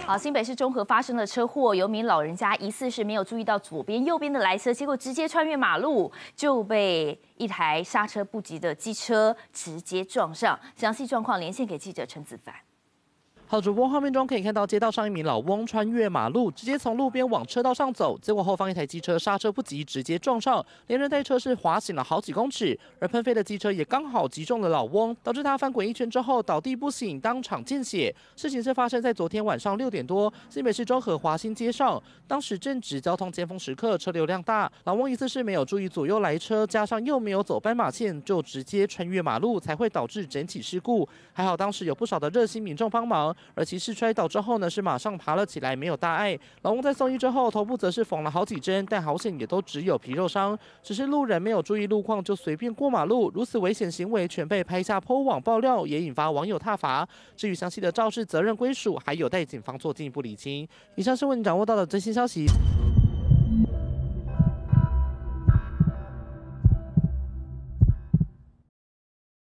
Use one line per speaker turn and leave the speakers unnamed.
好，新北市中和发生了车祸，有名老人家疑似是没有注意到左边、右边的来车，结果直接穿越马路，就被一台刹车不及的机车直接撞上。详细状况连线给记者陈子凡。好，主
播画面中可以看到，街道上一名老翁穿越马路，直接从路边往车道上走，结果后方一台机车刹车不及，直接撞上，连人带车是滑行了好几公尺，而喷飞的机车也刚好击中了老翁，导致他翻滚一圈之后倒地不醒，当场见血。事情是发生在昨天晚上六点多，新北市中和华新街上，当时正值交通尖峰时刻，车流量大，老翁疑似是没有注意左右来车，加上又没有走斑马线，就直接穿越马路，才会导致整体事故。还好当时有不少的热心民众帮忙。而骑士摔倒之后呢，是马上爬了起来，没有大碍。老公在送医之后，头部则是缝了好几针，但好险也都只有皮肉伤。只是路人没有注意路况就随便过马路，如此危险行为全被拍下，剖网爆料也引发网友挞伐。至于详细的肇事责任归属，还有待警方做进一步厘清。以上是为您掌握到的最新消息。